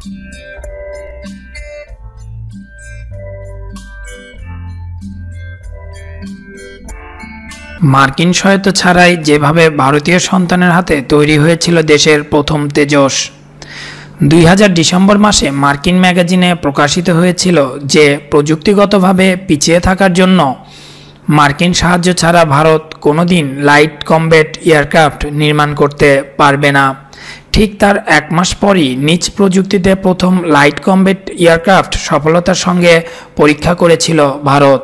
মার্কিন সহায়তা ছাড়াই যেভাবে ভারতীয় সন্তানের হাতে তৈরি হয়েছিল দেশের প্রথম তেজস দুই ডিসেম্বর মাসে মার্কিন ম্যাগাজিনে প্রকাশিত হয়েছিল যে প্রযুক্তিগতভাবে পিছিয়ে থাকার জন্য মার্কিন সাহায্য ছাড়া ভারত কোনোদিন লাইট কমব্যাট এয়ারক্রাফট নির্মাণ করতে পারবে না ঠিক তার এক মাস পরই নিজ প্রযুক্তিতে প্রথম লাইট কম্বেট এয়ারক্রাফট সফলতার সঙ্গে পরীক্ষা করেছিল ভারত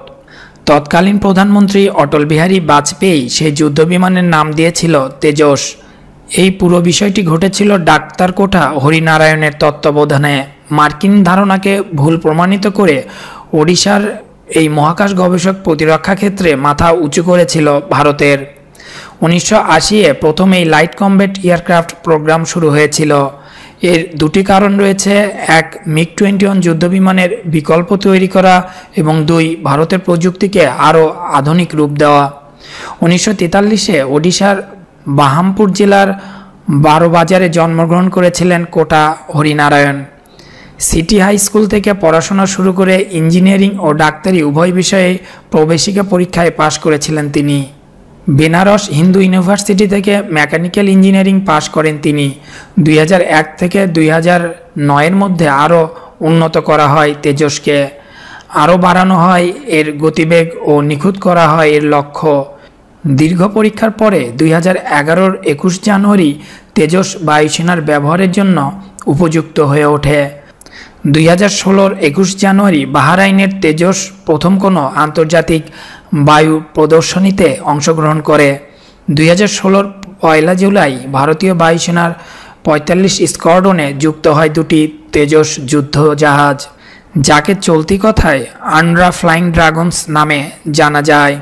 তৎকালীন প্রধানমন্ত্রী অটল বিহারী বাজপেয়ী সেই যুদ্ধবিমানের নাম দিয়েছিল তেজস এই পুরো বিষয়টি ঘটেছিল ডাক্তার কোঠা হরিনারায়ণের তত্ত্বাবধানে মার্কিন ধারণাকে ভুল প্রমাণিত করে ওড়িশার এই মহাকাশ গবেষক প্রতিরক্ষা ক্ষেত্রে মাথা উঁচু করেছিল ভারতের উনিশশো আশিয়ে প্রথম এই লাইট কমব্যাট এয়ারক্রাফট প্রোগ্রাম শুরু হয়েছিল এর দুটি কারণ রয়েছে এক মিগ টোয়েন্টি ওয়ান যুদ্ধবিমানের বিকল্প তৈরি করা এবং দুই ভারতের প্রযুক্তিকে আরও আধুনিক রূপ দেওয়া উনিশশো তেতাল্লিশে ওডিশার বাহামপুর জেলার বারোবাজারে জন্মগ্রহণ করেছিলেন কোটা হরিনারায়ণ সিটি হাই স্কুল থেকে পড়াশোনা শুরু করে ইঞ্জিনিয়ারিং ও ডাক্তারি উভয় বিষয়ে প্রবেশিকা পরীক্ষায় পাশ করেছিলেন তিনি বেনারস হিন্দু ইউনিভার্সিটি থেকে মেকানিক্যাল ইঞ্জিনিয়ারিং পাশ করেন তিনি দুই থেকে দুই নয়ের মধ্যে আরও উন্নত করা হয় তেজসকে আরও বাড়ানো হয় এর গতিবেগ ও নিখুঁত করা হয় এর লক্ষ্য দীর্ঘ পরীক্ষার পরে দুই হাজার এগারোর একুশ জানুয়ারি তেজস বায়ুসেনার ব্যবহারের জন্য উপযুক্ত হয়ে ওঠে দুই হাজার ষোলোর একুশ জানুয়ারি বাহারাইনের তেজস প্রথম কোনো আন্তর্জাতিক বায়ু প্রদর্শনীতে অংশগ্রহণ করে দুই হাজার ষোলোর পয়লা জুলাই ভারতীয় বায়ুসেনার পঁয়তাল্লিশ স্কোয়াডনে যুক্ত হয় দুটি তেজস যুদ্ধ জাহাজ যাকে চলতি কথায় আন্ড্রা ফ্লাইং ড্রাগনস নামে জানা যায়